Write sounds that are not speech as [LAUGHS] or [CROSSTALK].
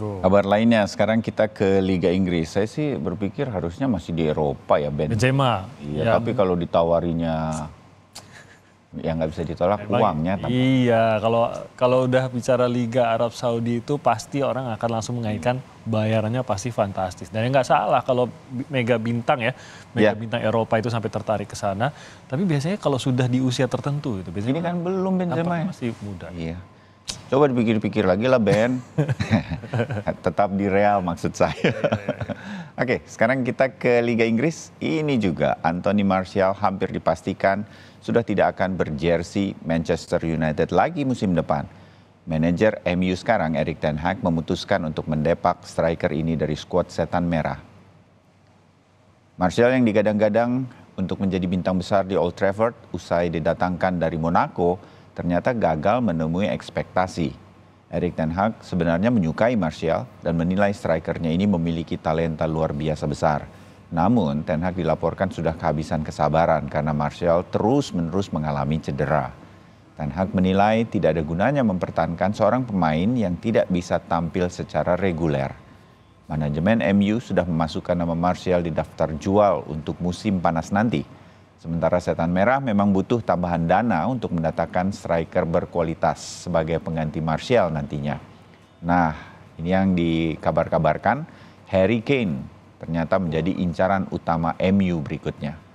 Kabar lainnya sekarang kita ke Liga Inggris. Saya sih berpikir harusnya masih di Eropa ya Ben. Benzema. Iya, ya. tapi kalau ditawarinya yang nggak bisa ditolak Memang, uangnya. Tapi... Iya, kalau kalau udah bicara Liga Arab Saudi itu pasti orang akan langsung mengaitkan bayarannya pasti fantastis. Dan nggak salah kalau mega bintang ya, mega yeah. bintang Eropa itu sampai tertarik ke sana. Tapi biasanya kalau sudah di usia tertentu itu biasanya. Ini kan, kan belum Benzema ya. Masih muda. Iya. Coba dipikir-pikir lagi lah Ben. [LAUGHS] Tetap di Real maksud saya. Iya. Oke, okay, sekarang kita ke Liga Inggris. Ini juga Anthony Martial hampir dipastikan sudah tidak akan berjersey Manchester United lagi musim depan. Manajer MU sekarang Erik Ten Hag memutuskan untuk mendepak striker ini dari skuad Setan Merah. Martial yang digadang-gadang untuk menjadi bintang besar di Old Trafford usai didatangkan dari Monaco ternyata gagal menemui ekspektasi. Erik Ten Hag sebenarnya menyukai Martial dan menilai strikernya ini memiliki talenta luar biasa besar. Namun, Ten Hag dilaporkan sudah kehabisan kesabaran karena Martial terus-menerus mengalami cedera. Ten Hag menilai tidak ada gunanya mempertahankan seorang pemain yang tidak bisa tampil secara reguler. Manajemen MU sudah memasukkan nama Martial di daftar jual untuk musim panas nanti. Sementara Setan Merah memang butuh tambahan dana untuk mendatangkan striker berkualitas sebagai pengganti Martial nantinya. Nah, ini yang dikabar-kabarkan Harry Kane ternyata menjadi incaran utama MU berikutnya.